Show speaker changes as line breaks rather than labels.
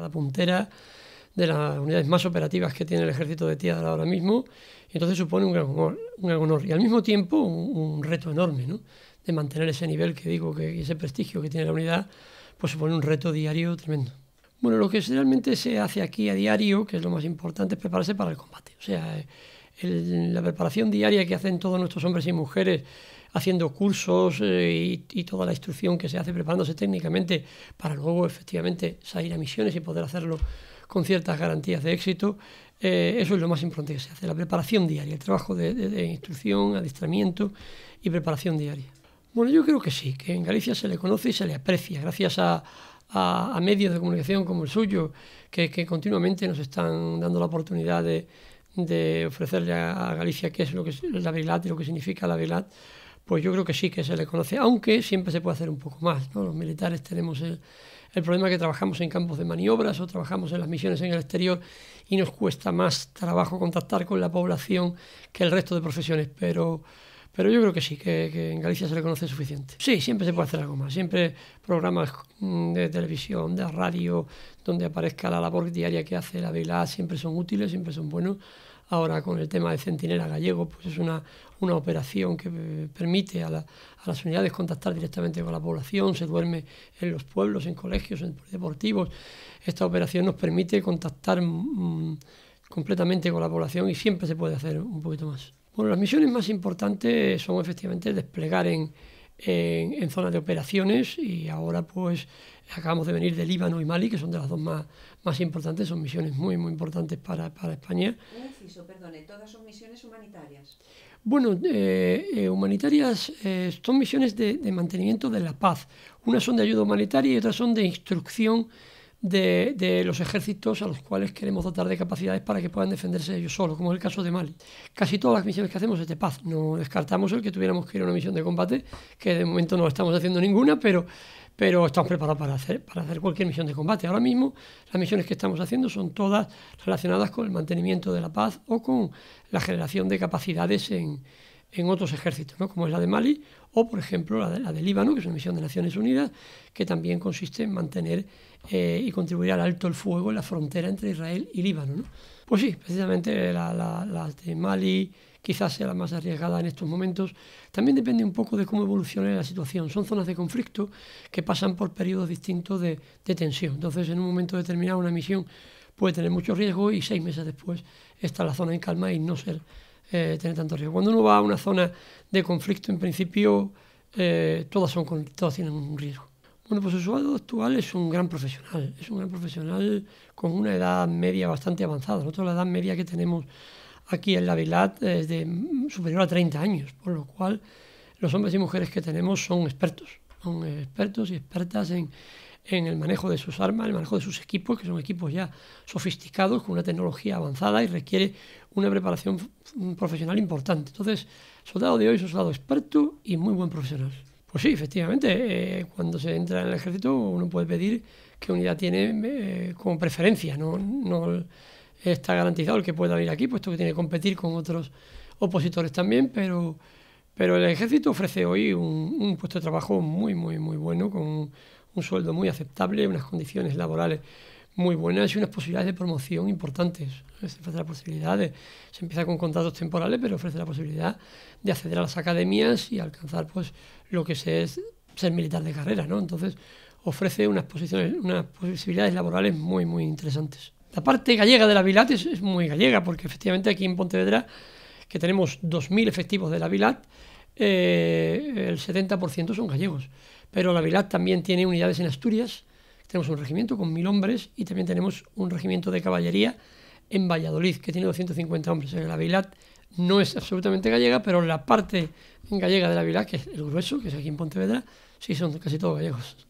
la puntera, de las unidades más operativas que tiene el ejército de tierra ahora mismo, entonces supone un gran, honor, y al mismo tiempo un, reto enorme, ¿no? De mantener ese nivel que digo, que ese prestigio que tiene la unidad, pues supone un reto diario tremendo. Bueno, lo que realmente se hace aquí a diario, que es lo más importante, es prepararse para el combate. O sea, la preparación diaria que hacen todos nuestros hombres y mujeres haciendo cursos eh, y, toda la instrucción que se hace preparándose técnicamente para luego efectivamente salir a misiones y poder hacerlo con ciertas garantías de éxito, eh, eso es lo más importante que se hace, la preparación diaria, el trabajo de, instrucción, adiestramiento y preparación diaria. Bueno, yo creo que sí, que en Galicia se le conoce y se le aprecia, gracias a, a, a medios de comunicación como el suyo, que, que, continuamente nos están dando la oportunidad de, de ofrecerle a Galicia qué es lo que es la VELAT y lo que significa la VELAT pues yo creo que sí que se le conoce, aunque siempre se puede hacer un poco más. Los militares tenemos el, problema que trabajamos en campos de maniobras o trabajamos en las misiones en el exterior y nos cuesta más trabajo contactar con la población que el resto de profesiones, pero pero yo creo que sí, que, en Galicia se le conoce suficiente. Sí, siempre se puede hacer algo más. Siempre programas mm, de televisión, de radio, donde aparezca la labor diaria que hace la Vela, siempre son útiles, siempre son buenos. Ahora con el tema de Centinela Gallego, pues es una, una operación que eh, permite a, a, las unidades contactar directamente con la población, se duerme en los pueblos, en colegios, en deportivos. Esta operación nos permite contactar mm, completamente con la población y siempre se puede hacer un poquito más. Bueno, las misiones más importantes son efectivamente desplegar en, en, zonas de operaciones y ahora pues acabamos de venir de Líbano y Mali, que son de las dos más, más importantes, son misiones muy, muy importantes para, para España. Un inciso, perdone, todas son misiones humanitarias. Bueno, eh, eh, humanitarias eh, son misiones de, de, mantenimiento de la paz. Unas son de ayuda humanitaria y otras son de instrucción de, los ejércitos a los cuales queremos dotar de capacidades para que puedan defenderse ellos solos, como es el caso de Mali. Casi todas las misiones que hacemos es de paz, no descartamos el que tuviéramos que ir a una misión de combate, que de momento no estamos haciendo ninguna, pero, pero estamos preparados para hacer, para hacer cualquier misión de combate. Ahora mismo las misiones que estamos haciendo son todas relacionadas con el mantenimiento de la paz o con la generación de capacidades en, en otros ejércitos, ¿no? como es la de Mali o, por ejemplo, la de, la Líbano, que es una misión de Naciones Unidas, que también consiste en mantener eh, y contribuir al alto el fuego en la frontera entre Israel y Líbano. Pues sí, precisamente la, de Mali quizás sea la más arriesgada en estos momentos. También depende un poco de cómo evolucione la situación. Son zonas de conflicto que pasan por periodos distintos de, de tensión. Entonces, en un momento determinado, una misión puede tener mucho riesgo y seis meses después está la zona en calma y no ser eh, tener tanto riesgo. Cuando uno va a una zona de conflicto, en principio, eh, todas, son, todas tienen un riesgo. Bueno, pues el usuario actual es un gran profesional, es un gran profesional con una edad media bastante avanzada. Nosotros la edad media que tenemos aquí en la Vilat es de mm, superior a 30 años, por lo cual los hombres y mujeres que tenemos son expertos, son expertos y expertas en, en el manejo de sus armas, el manejo de sus equipos, que son equipos ya sofisticados, con una tecnología avanzada y requiere una preparación profesional importante. Entonces, soldado de hoy es un soldado experto y muy buen profesional. Pues sí, efectivamente, eh, cuando se entra en el ejército uno puede pedir qué unidad tiene eh, como preferencia, no, no está garantizado el que pueda venir aquí, puesto que tiene que competir con otros opositores también, pero, pero el ejército ofrece hoy un, puesto de trabajo muy, muy, muy bueno, con un sueldo muy aceptable, unas condiciones laborales muy buenas y unas posibilidades de promoción importantes. Se ofrece la posibilidad de, se empieza con contratos temporales, pero ofrece la posibilidad de acceder a las academias y alcanzar pues lo que se es ser militar de carrera, ¿no? Entonces ofrece unas posiciones, unas posibilidades laborales muy muy interesantes. La parte gallega de la Vilat es, muy gallega, porque efectivamente aquí en Pontevedra, que tenemos 2.000 efectivos de la Vilat, eh, el 70% son gallegos. Pero la Vilat también tiene unidades en Asturias, tenemos un regimiento con mil hombres y también tenemos un regimiento de caballería en Valladolid, que tiene 250 hombres. en la Vilat no es absolutamente gallega, pero la parte gallega de la Vila, que es el grueso, que es aquí en Pontevedra, sí son casi todos gallegos.